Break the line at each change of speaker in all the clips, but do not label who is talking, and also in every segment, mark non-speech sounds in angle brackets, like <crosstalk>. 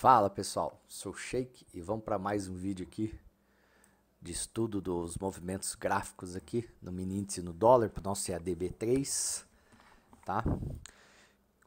Fala pessoal, sou Shake e vamos para mais um vídeo aqui de estudo dos movimentos gráficos aqui no mini índice no dólar para o nosso EADB3, tá?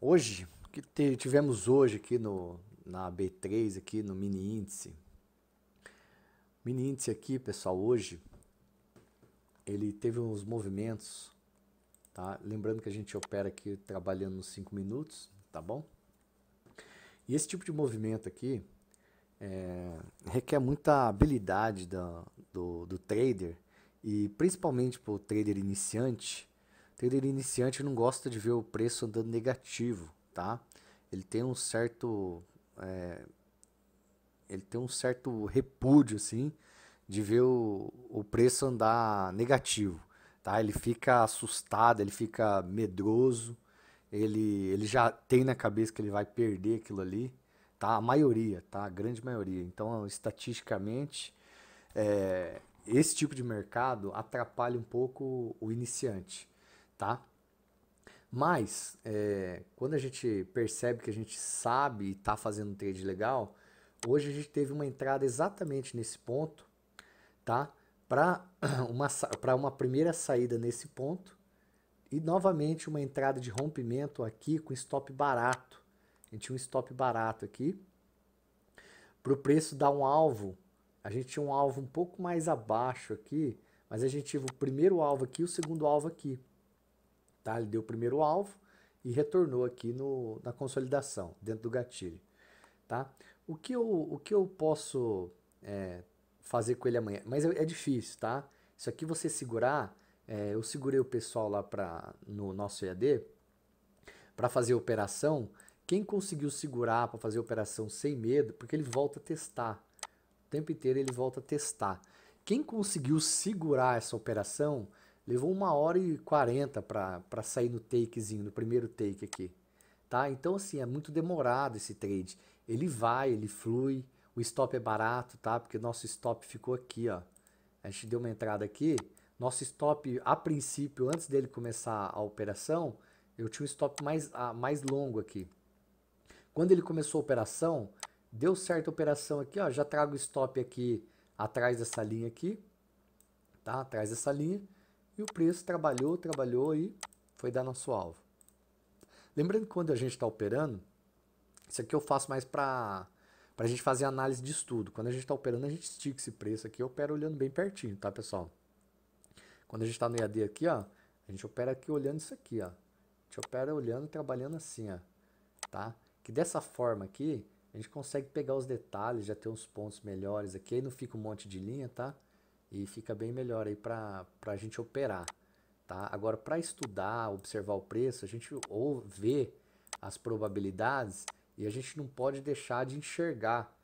Hoje, o que tivemos hoje aqui no, na B3 aqui no mini índice? Mini índice aqui, pessoal, hoje ele teve uns movimentos, tá? Lembrando que a gente opera aqui trabalhando nos 5 minutos, tá bom? E esse tipo de movimento aqui é, requer muita habilidade da, do, do trader e principalmente para o trader iniciante. O trader iniciante não gosta de ver o preço andando negativo, tá? Ele tem um certo é, ele tem um certo repúdio assim de ver o, o preço andar negativo, tá? Ele fica assustado, ele fica medroso ele, ele já tem na cabeça que ele vai perder aquilo ali, tá? A maioria, tá? A grande maioria. Então, estatisticamente, é, esse tipo de mercado atrapalha um pouco o iniciante, tá? Mas, é, quando a gente percebe que a gente sabe e está fazendo um trade legal, hoje a gente teve uma entrada exatamente nesse ponto, tá? Para <clears throat> uma, uma primeira saída nesse ponto, e novamente uma entrada de rompimento aqui com stop barato. A gente tinha um stop barato aqui. Para o preço dar um alvo, a gente tinha um alvo um pouco mais abaixo aqui, mas a gente tive o primeiro alvo aqui e o segundo alvo aqui. Tá? Ele deu o primeiro alvo e retornou aqui no, na consolidação, dentro do gatilho. Tá? O, que eu, o que eu posso é, fazer com ele amanhã? Mas é, é difícil, tá? Isso aqui você segurar é, eu segurei o pessoal lá pra, no nosso EAD para fazer operação. Quem conseguiu segurar para fazer operação sem medo, porque ele volta a testar. O tempo inteiro ele volta a testar. Quem conseguiu segurar essa operação levou uma hora e quarenta para sair no takezinho, no primeiro take aqui. Tá? Então, assim, é muito demorado esse trade. Ele vai, ele flui. O stop é barato, tá? Porque nosso stop ficou aqui, ó. A gente deu uma entrada aqui, nosso stop, a princípio, antes dele começar a operação, eu tinha um stop mais, a, mais longo aqui. Quando ele começou a operação, deu a operação aqui, ó, já trago o stop aqui atrás dessa linha aqui, tá? Atrás dessa linha. E o preço trabalhou, trabalhou e foi dar nosso alvo. Lembrando que quando a gente está operando, isso aqui eu faço mais para a gente fazer análise de estudo. Quando a gente está operando, a gente estica esse preço aqui, eu opero olhando bem pertinho, tá, pessoal? Quando a gente está no EAD aqui, ó, a gente opera aqui olhando isso aqui, ó. A gente opera olhando, trabalhando assim, ó, tá? Que dessa forma aqui, a gente consegue pegar os detalhes, já ter uns pontos melhores aqui, aí não fica um monte de linha, tá? E fica bem melhor aí para a gente operar, tá? Agora, para estudar, observar o preço, a gente ou vê as probabilidades e a gente não pode deixar de enxergar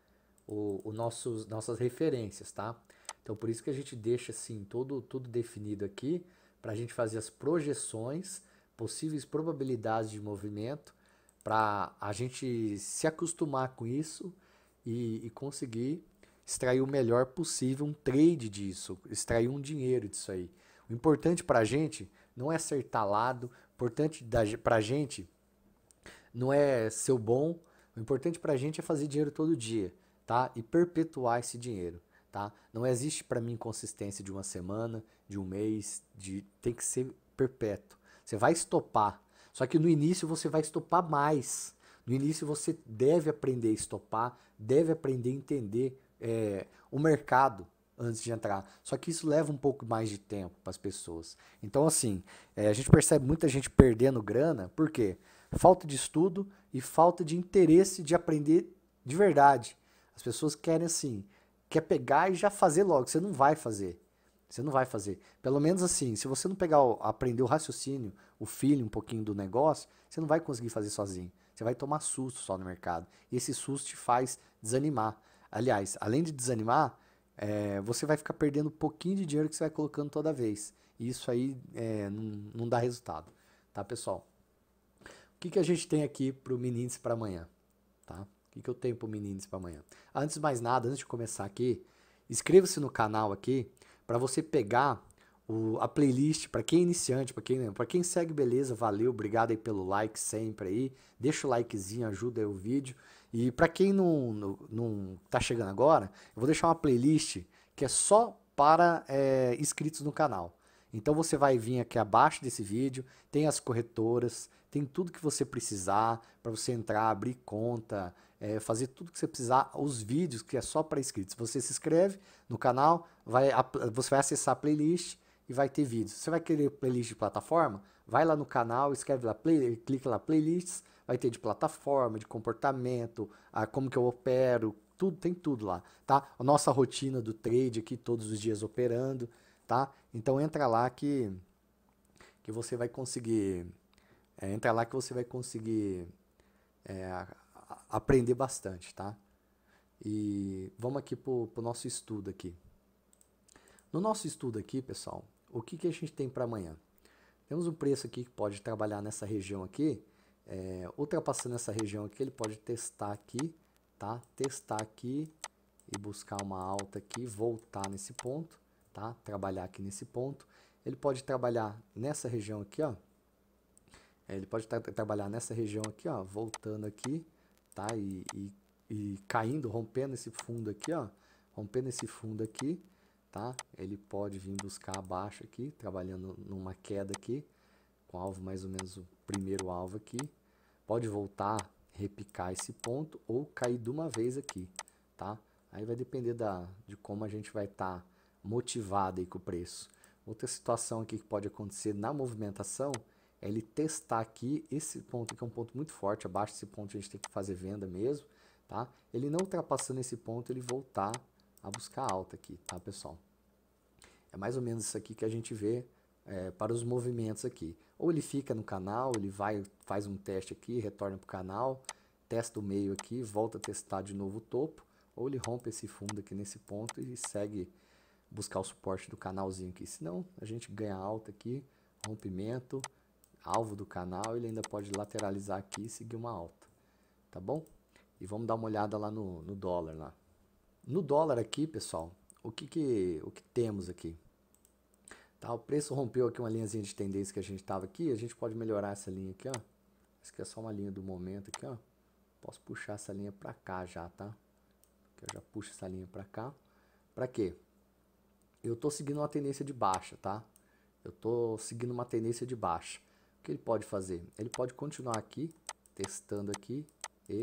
o, o nossos, nossas referências, tá? Então por isso que a gente deixa assim todo tudo definido aqui para a gente fazer as projeções, possíveis probabilidades de movimento para a gente se acostumar com isso e, e, conseguir extrair o melhor possível um trade disso, extrair um dinheiro disso aí. O importante para é a gente não é ser talado, o importante para a gente não é ser bom, o importante para a gente é fazer dinheiro todo dia, tá? E perpetuar esse dinheiro tá? Não existe para mim consistência de uma semana, de um mês, de tem que ser perpétuo. Você vai estopar, só que no início você vai estopar mais. No início você deve aprender a estopar, deve aprender a entender é, o mercado antes de entrar. Só que isso leva um pouco mais de tempo para as pessoas. Então, assim, é, a gente percebe muita gente perdendo grana, por quê? Falta de estudo e falta de interesse de aprender de verdade. As pessoas querem assim, quer pegar e já fazer logo. Você não vai fazer. Você não vai fazer. Pelo menos assim, se você não pegar, o, aprender o raciocínio, o filho um pouquinho do negócio, você não vai conseguir fazer sozinho. Você vai tomar susto só no mercado. E esse susto te faz desanimar. Aliás, além de desanimar, é, você vai ficar perdendo um pouquinho de dinheiro que você vai colocando toda vez. E isso aí é, não, não, dá resultado, tá, pessoal? O que, que a gente tem aqui para o Menines para amanhã, tá? O que, que eu tenho para meninos para amanhã? Antes de mais nada, antes de começar aqui, inscreva-se no canal aqui para você pegar o, a playlist para quem é iniciante, para quem para quem segue beleza, valeu, obrigado aí pelo like sempre aí. Deixa o likezinho, ajuda aí o vídeo. E para quem não, não, não tá chegando agora, eu vou deixar uma playlist que é só para é, inscritos no canal. Então você vai vir aqui abaixo desse vídeo, tem as corretoras, tem tudo que você precisar para você entrar, abrir conta, é, fazer tudo que você precisar. Os vídeos, que é só para inscritos. Você se inscreve no canal, vai, você vai acessar a playlist e vai ter vídeos. Você vai querer playlist de plataforma? Vai lá no canal, escreve lá, play, clica lá playlists, vai ter de plataforma, de comportamento, a, como que eu opero, tudo, tem tudo lá, tá? A nossa rotina do trade aqui todos os dias operando, tá? Então entra lá que que você vai conseguir é, entra lá que você vai conseguir é, aprender bastante, tá? E vamos aqui para o nosso estudo aqui. No nosso estudo aqui, pessoal, o que, que a gente tem para amanhã? Temos um preço aqui que pode trabalhar nessa região aqui, é, ultrapassando essa região aqui, ele pode testar aqui, tá? Testar aqui e buscar uma alta aqui, voltar nesse ponto, tá? Trabalhar aqui nesse ponto. Ele pode trabalhar nessa região aqui, ó, é, ele pode trabalhar nessa região aqui, ó, voltando aqui, tá? E, e, e, caindo, rompendo esse fundo aqui, ó, rompendo esse fundo aqui, tá? Ele pode vir buscar abaixo aqui, trabalhando numa queda aqui, com alvo mais ou menos o primeiro alvo aqui. Pode voltar, repicar esse ponto ou cair de uma vez aqui, tá? Aí vai depender da, de como a gente vai estar tá motivado aí com o preço. Outra situação aqui que pode acontecer na movimentação é ele testar aqui esse ponto, que é um ponto muito forte, abaixo desse ponto a gente tem que fazer venda mesmo, tá? Ele não ultrapassando esse ponto, ele voltar a buscar alta aqui, tá, pessoal? É mais ou menos isso aqui que a gente vê é, para os movimentos aqui. Ou ele fica no canal, ele vai, faz um teste aqui, retorna para o canal, testa o meio aqui, volta a testar de novo o topo, ou ele rompe esse fundo aqui nesse ponto e segue buscar o suporte do canalzinho aqui. Senão, a gente ganha alta aqui, rompimento, alvo do canal, ele ainda pode lateralizar aqui e seguir uma alta, tá bom? E vamos dar uma olhada lá no, no dólar lá. No dólar aqui, pessoal, o que, que, o que temos aqui? Tá, o preço rompeu aqui uma linhazinha de tendência que a gente estava aqui, a gente pode melhorar essa linha aqui, ó. Isso aqui é só uma linha do momento aqui, ó. Posso puxar essa linha para cá já, tá? eu já puxo essa linha para cá. Para quê? Eu tô seguindo uma tendência de baixa, tá? Eu tô seguindo uma tendência de baixa. O que ele pode fazer? Ele pode continuar aqui, testando aqui e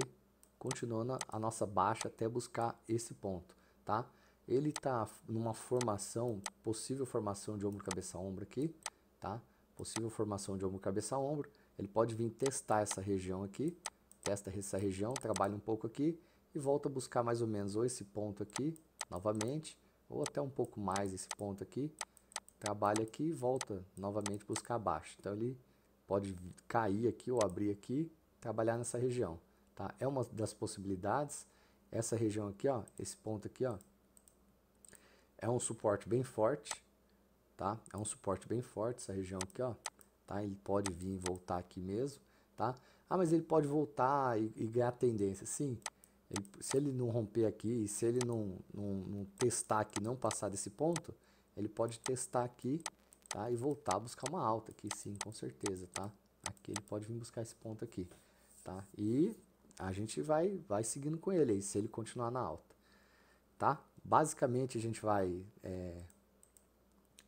continuando a nossa baixa até buscar esse ponto, tá? Ele está numa formação, possível formação de ombro, cabeça, ombro aqui, tá? Possível formação de ombro, cabeça, ombro. Ele pode vir testar essa região aqui, testa essa região, trabalha um pouco aqui e volta a buscar mais ou menos ou esse ponto aqui, novamente, ou até um pouco mais esse ponto aqui, trabalha aqui e volta novamente buscar abaixo. Então ele Pode cair aqui ou abrir aqui, trabalhar nessa região, tá? É uma das possibilidades. Essa região aqui, ó, esse ponto aqui, ó, é um suporte bem forte, tá? É um suporte bem forte essa região aqui, ó, tá? Ele pode vir e voltar aqui mesmo, tá? Ah, mas ele pode voltar e, e ganhar tendência, sim. Ele, se ele não romper aqui, se ele não, não, não testar aqui, não passar desse ponto, ele pode testar aqui tá? E voltar a buscar uma alta aqui, sim, com certeza, tá? Aqui ele pode vir buscar esse ponto aqui, tá? E a gente vai, vai seguindo com ele aí, se ele continuar na alta, tá? Basicamente a gente vai, é,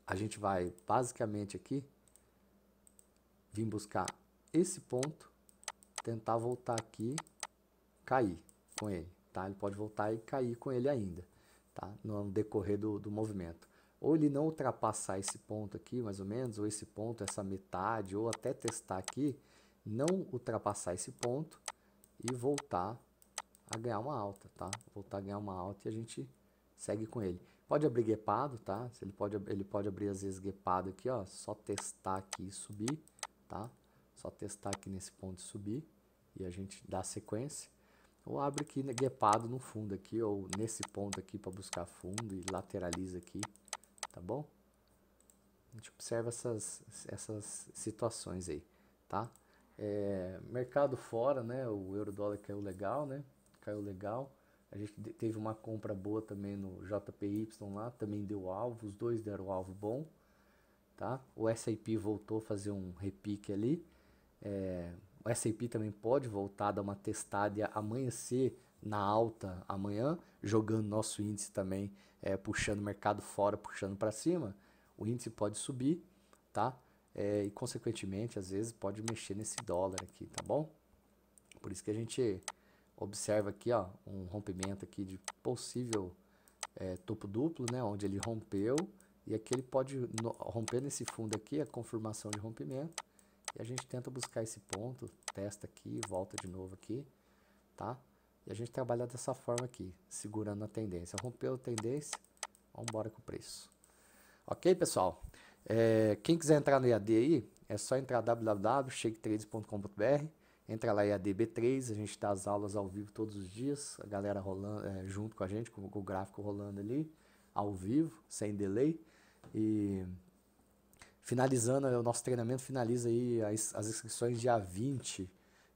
a gente vai basicamente aqui vir buscar esse ponto, tentar voltar aqui, cair com ele, tá? Ele pode voltar e cair com ele ainda, tá? No decorrer do, do movimento ou ele não ultrapassar esse ponto aqui, mais ou menos, ou esse ponto, essa metade, ou até testar aqui, não ultrapassar esse ponto e voltar a ganhar uma alta, tá? Voltar a ganhar uma alta e a gente segue com ele. Pode abrir guepado, tá? Ele pode, ele pode abrir às vezes guepado aqui, ó, só testar aqui e subir, tá? Só testar aqui nesse ponto e subir e a gente dá sequência. Ou abre aqui né, guepado no fundo aqui ou nesse ponto aqui para buscar fundo e lateraliza aqui tá bom? A gente observa essas, essas situações aí, tá? É, mercado fora, né? O euro dólar caiu legal, né? Caiu legal. A gente teve uma compra boa também no JPY lá, também deu alvo, os dois deram alvo bom, tá? O S&P voltou a fazer um repique ali. É, o S&P também pode voltar a dar uma testada e amanhecer na alta amanhã, jogando nosso índice também é, puxando o mercado fora, puxando para cima, o índice pode subir, tá? É, e consequentemente, às vezes, pode mexer nesse dólar aqui, tá bom? Por isso que a gente observa aqui, ó, um rompimento aqui de possível é, topo duplo, né? Onde ele rompeu e aqui ele pode no, romper nesse fundo aqui, a confirmação de rompimento. E a gente tenta buscar esse ponto, testa aqui, volta de novo aqui, tá? E a gente trabalha dessa forma aqui, segurando a tendência. Rompeu a tendência, vamos embora com o preço. Ok, pessoal? É, quem quiser entrar no EAD aí, é só entrar www.shaketrades.com.br, entra lá EAD ADB 3 a gente dá as aulas ao vivo todos os dias, a galera rolando, é, junto com a gente, com, com o gráfico rolando ali, ao vivo, sem delay. E finalizando, o nosso treinamento finaliza aí as, as inscrições dia 20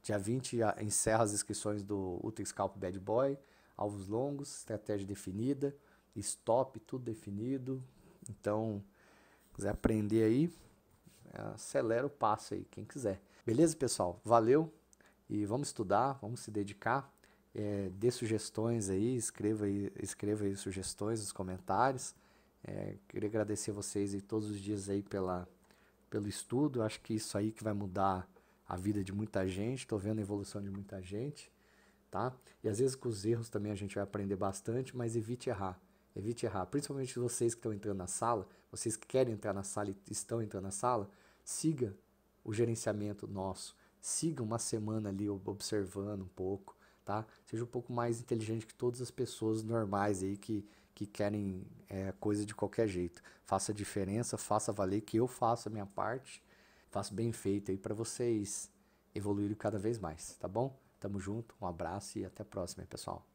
Dia 20 encerra as inscrições do Ultra Scalp Bad Boy, alvos longos, estratégia definida, stop, tudo definido. Então, quiser aprender aí, é, acelera o passo aí, quem quiser. Beleza, pessoal? Valeu e vamos estudar, vamos se dedicar. É, dê sugestões aí, escreva aí, escreva aí sugestões nos comentários. É, queria agradecer vocês aí todos os dias aí pela, pelo estudo. Acho que isso aí que vai mudar a vida de muita gente, estou vendo a evolução de muita gente, tá? E às vezes com os erros também a gente vai aprender bastante, mas evite errar. Evite errar, principalmente vocês que estão entrando na sala, vocês que querem entrar na sala e estão entrando na sala, siga o gerenciamento nosso. Siga uma semana ali observando um pouco, tá? Seja um pouco mais inteligente que todas as pessoas normais aí que, que querem é, coisa de qualquer jeito. Faça a diferença, faça valer que eu faço a minha parte faço bem feito aí para vocês evoluírem cada vez mais, tá bom? Tamo junto, um abraço e até a próxima, pessoal.